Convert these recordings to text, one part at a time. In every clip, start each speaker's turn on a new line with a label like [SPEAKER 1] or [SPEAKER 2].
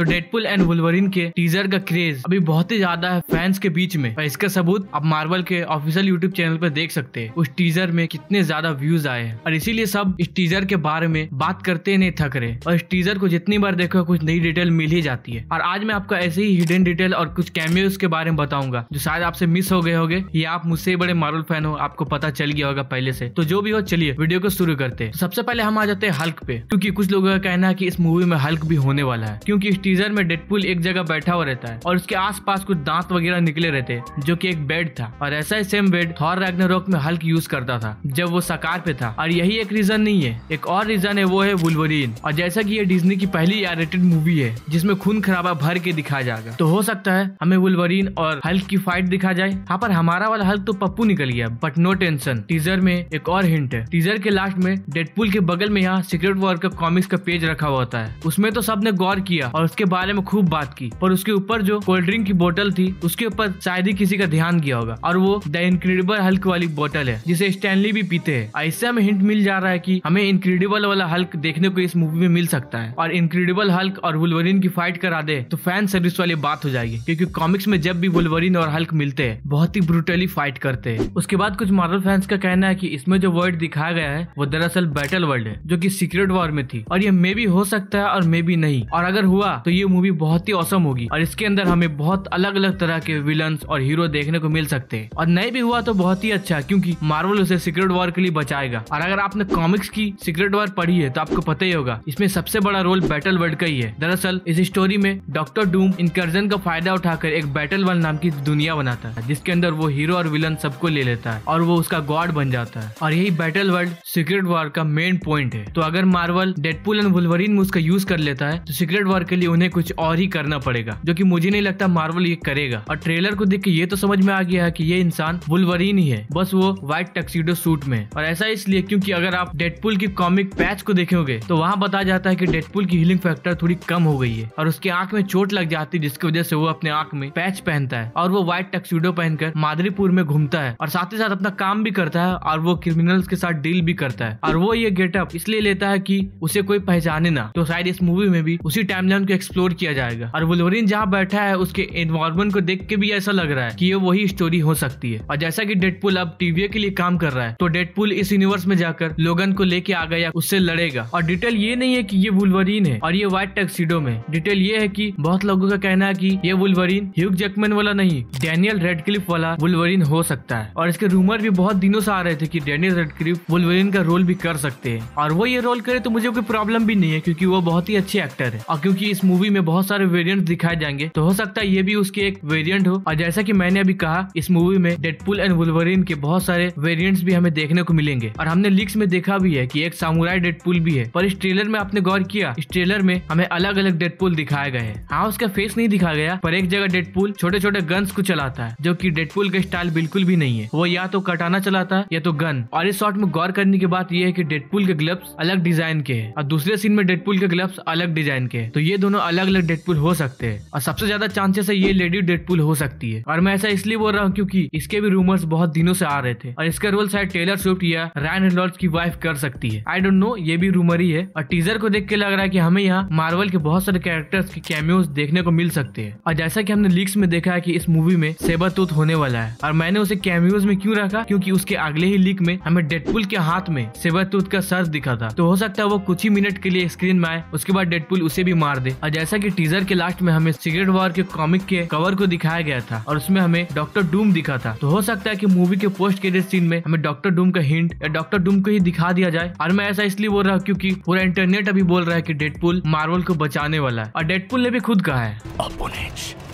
[SPEAKER 1] तो Deadpool and Wolverine के teaser का क्रेज अभी बहुत ही ज्यादा है फैंस के बीच में और इसका सबूत आप मार्वल के ऑफिशियल यूट्यूब चैनल पर देख सकते हैं उस टीजर में कितने ज्यादा व्यूज आए हैं और इसीलिए सब इस टीजर के बारे में बात करते नहीं थक रहे और इस टीजर को जितनी बार देखो कुछ नई डिटेल मिल ही जाती है और आज मैं आपको ऐसे ही हिडन डिटेल और कुछ कैमियोज के बारे में बताऊंगा जो शायद आपसे मिस हो गए होंगे या आप मुझसे बड़े मार्वल फैन हो आपको पता चल गया होगा पहले से तो जो भी हो चलिए वीडियो को शुरू करते हैं तो सबसे पहले हम आ जाते हैं हल्क पे क्योंकि कुछ लोगों का कहना है की इस मूवी में हल्क भी होने वाला है क्योंकि टीजर में डेडपुल एक जगह बैठा हुआ रहता है और उसके आसपास कुछ दांत वगैरह निकले रहते हैं जो कि एक बेड था और ऐसा ही सेम बेड थॉर रैग्नारोक में हल्क यूज करता था जब वो सकार पे था और यही एक रीजन नहीं है एक और रीजन है वो है वुलवरीन और जैसा की ये डिजनी की पहली एरेटेड मूवी है जिसमे खून खराबा भर के दिखाया जाएगा तो हो सकता है हमें वुलवरीन और हल्क की फाइट दिखा जाए यहाँ पर हमारा वाला हल्क तो पप्पू निकल गया बट नो टेंशन टीजर में एक और हिंट है टीजर के लास्ट में डेडपुल के बगल में यहाँ सीक्रेट वॉर का कॉमिक्स का पेज रखा हुआ होता है उसमें तो सबने गौर किया और उसके इसके बारे में खूब बात की पर उसके ऊपर जो कोल्ड ड्रिंक की बोतल थी उसके ऊपर शायद ही किसी का ध्यान गया होगा और वो द इनक्रेडिबल हल्क वाली बोतल है जिसे स्टैनली भी पीते हैं ऐसे हमें हिंट मिल जा रहा है की हमें इनक्रेडिबल वाला हल्क देखने को इस मूवी में मिल सकता है और इनक्रेडिबल हल्क और वुलवरिन की फाइट करा दे तो फैन सर्विस वाली बात हो जाएगी क्योंकि कॉमिक्स में जब भी वुलवरिन और हल्क मिलते हैं बहुत ही ब्रूटली फाइट करते हैं उसके बाद कुछ मार्वल फैंस का कहना है कि इसमें जो वर्ल्ड दिखाया गया है वो दरअसल बैटल वर्ल्ड है जो कि सीक्रेट वॉर में थी और ये मे भी हो सकता है और मे भी नहीं और अगर हुआ तो ये मूवी बहुत ही औसम होगी और इसके अंदर हमें बहुत अलग अलग तरह के विलन और हीरो देखने को मिल सकते हैं और नए भी हुआ तो बहुत ही अच्छा क्योंकि मार्वल उसे सीक्रेट वॉर के लिए बचाएगा और अगर आपने कॉमिक्स की सीक्रेट वॉर पढ़ी है तो आपको पता ही होगा इसमें सबसे बड़ा रोल बैटल वर्ल्ड का ही है दरअसल इस स्टोरी में डॉक्टर डूम इनकर्जन का फायदा उठाकर एक बैटल वर्ल्ड नाम की दुनिया बनाता है जिसके अंदर वो हीरो और विलन सबको ले लेता है और वो उसका गॉड बन जाता है और यही बैटल वर्ल्ड सीक्रेट वॉर का मेन पॉइंट है तो अगर मार्वल डेडपुल एंड वुलवरिन में उसका यूज कर लेता है तो सीक्रेट वॉर के लिए उन्हें कुछ और ही करना पड़ेगा जो कि मुझे नहीं लगता मार्वल ये करेगा और ट्रेलर को देख के ये तो समझ में आ गया है कि ये इंसान बुलवरीन ही है बस वो व्हाइट टक्सीडो सूट में और ऐसा इसलिए क्योंकि अगर आप डेडपुल की कॉमिक पैच को देखोगे तो वहाँ बताया जाता है की डेडपुल की हीलिंग फैक्टर थोड़ी कम हो गई है और उसकी आंख में चोट लग जाती है जिसकी वजह से वो अपने आंख में पैच पहनता है और वो व्हाइट टक्सीडो पहनकर माधरीपुर में घूमता है और साथ ही साथ अपना काम भी करता है और वो क्रिमिनल्स के साथ डील भी करता है और वो ये गेटअप इसलिए लेता है कि उसे कोई पहचाने ना तो शायद इस मूवी में भी उसी टाइमलाइन को एक्सप्लोर किया जाएगा और वुलोरिन जहाँ बैठा है उसके एनवायरमेंट को देख के भी ऐसा लग रहा है की ये वही स्टोरी हो सकती है और जैसा की डेडपुल अब टीवी के लिए काम कर रहा है तो डेडपुल इस यूनिवर्स में जाकर लोगन को लेके आ गया उससे लड़ेगा और डिटेल ये नहीं है की ये वुलवरीन है और ये व्हाइट टैक्सीडो में डिटेल ये है की बहुत लोगों का कहना है की ये वुलवरीन ह्यूग जैकमैन वाला नहीं डेनियल रेडक्लिफ वाला वुलवरीन हो सकता है और इसके रूमर भी बहुत दिनों से आ रहे थे कि रेड रेडक्लिफ वुलवरीन का रोल भी कर सकते हैं और वो ये रोल करे तो मुझे कोई प्रॉब्लम भी नहीं है क्योंकि वो बहुत ही अच्छे एक्टर है और क्योंकि इस मूवी में बहुत सारे वेरियंट दिखाए जाएंगे तो हो सकता है ये भी उसके एक वेरियंट हो और जैसा की मैंने अभी कहा इस मूवी में डेडपुल एंड वुलवरिन के बहुत सारे वेरियंट भी हमें देखने को मिलेंगे और हमने लिक्स में देखा भी है की एक सामुराई डेडपुल भी है पर इस ट्रेलर में आपने गौर किया इस ट्रेलर में हमें अलग अलग डेडपुल दिखाए गए हैं हाँ उसका फेस नहीं दिखाया गया पर एक जगह डेडपुल छोटे छोटे गन्स को चलाता है जो की डेडपुल का स्टाइल बिल्कुल भी नहीं है वो या तो कटाना चलाता है या तो गन और इस शॉट में गौर करने की बात यह है की डेडपुल के ग्लव्स अलग डिजाइन के है और दूसरे सीन में डेडपुल के ग्लव्स अलग डिजाइन के है तो ये दोनों दोनों अलग अलग डेडपुल हो सकते हैं और सबसे ज्यादा चांसेस है ये लेडी डेडपुल हो सकती है और मैं ऐसा इसलिए बोल रहा हूँ क्योंकि इसके भी रूमर्स बहुत दिनों से आ रहे थे और इसका रोल शायद टेलर स्विफ्ट या रैन हेनॉल्ड की वाइफ कर सकती है आई डोंट नो ये भी रूमर ही है और टीजर को देख के लग रहा है की हमें यहाँ मार्वल के बहुत सारे कैरेक्टर्स के कैमियोज देखने को मिल सकते हैं और जैसा की हमने लीक्स में देखा है की इस मूवी में तूत होने वाला है और मैंने उसे कैमियोज में क्यूँ रखा क्यूँकी उसके अगले ही लीक में हमें डेडपुल के हाथ में तूत का सर दिखा था तो हो सकता है वो कुछ ही मिनट के लिए स्क्रीन में आए उसके बाद डेडपुल उसे भी मार दे और जैसा कि टीजर के लास्ट में हमें सिगरेट वॉर के कॉमिक के कवर को दिखाया गया था और उसमें हमें डॉक्टर डूम दिखा था तो हो सकता है कि मूवी के पोस्ट क्रेडिट सीन में हमें डॉक्टर डूम का हिंट या डॉक्टर डूम को ही दिखा दिया जाए और मैं ऐसा इसलिए बोल रहा हूँ क्यूँकी पूरा इंटरनेट अभी बोल रहा है की डेडपुल मार्वल को बचाने वाला है और डेडपुल ने भी खुद कहा है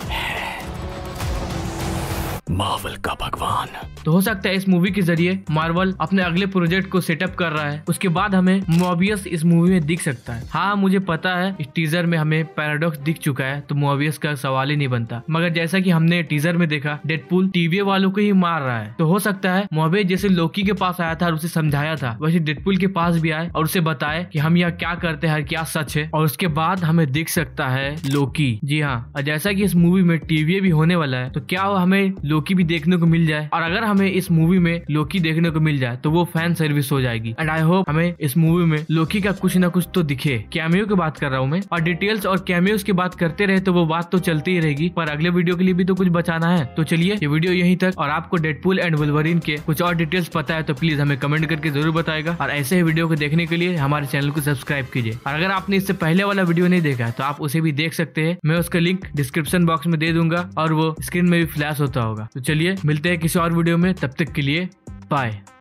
[SPEAKER 1] मार्वल का भगवान तो हो सकता है इस मूवी के जरिए मार्वल अपने अगले प्रोजेक्ट को सेटअप कर रहा है उसके बाद हमें मोबियस इस मूवी में दिख सकता है हाँ मुझे पता है इस टीजर में हमें पैराडॉक्स दिख चुका है तो मोबियस का सवाल ही नहीं बनता मगर जैसा की हमने टीजर में देखा डेडपुल टीवी वालों को ही मार रहा है तो हो सकता है मोबियस जैसे लोकी के पास आया था और उसे समझाया था वैसे डेडपुल के पास भी आए और उसे बताए की हम यहाँ क्या करते हैं क्या सच है और उसके बाद हमें दिख सकता है लोकी जी हाँ जैसा की इस मूवी में टीवी भी होने वाला है तो क्या हमें लोकी भी देखने को मिल जाए और अगर हमें इस मूवी में लोकी देखने को मिल जाए तो वो फैन सर्विस हो जाएगी एंड आई होप हमें इस मूवी में लोकी का कुछ ना कुछ तो दिखे कैमियो की बात कर रहा हूँ मैं और डिटेल्स और कैमियोज की बात करते रहे तो वो बात तो चलती ही रहेगी पर अगले वीडियो के लिए भी तो कुछ बचाना है तो चलिए ये वीडियो यहीं तक और आपको डेडपुल एंड वुलवरिन के कुछ और डिटेल्स पता है तो प्लीज हमें कमेंट करके जरूर बताएगा और ऐसे ही वीडियो को देखने के लिए हमारे चैनल को सब्सक्राइब कीजिए और अगर आपने इससे पहले वाला वीडियो नहीं देखा तो आप उसे भी देख सकते हैं मैं उसका लिंक डिस्क्रिप्शन बॉक्स में दे दूंगा और वो स्क्रीन में भी फ्लैश होता होगा तो चलिए मिलते हैं किसी और वीडियो में तब तक के लिए बाय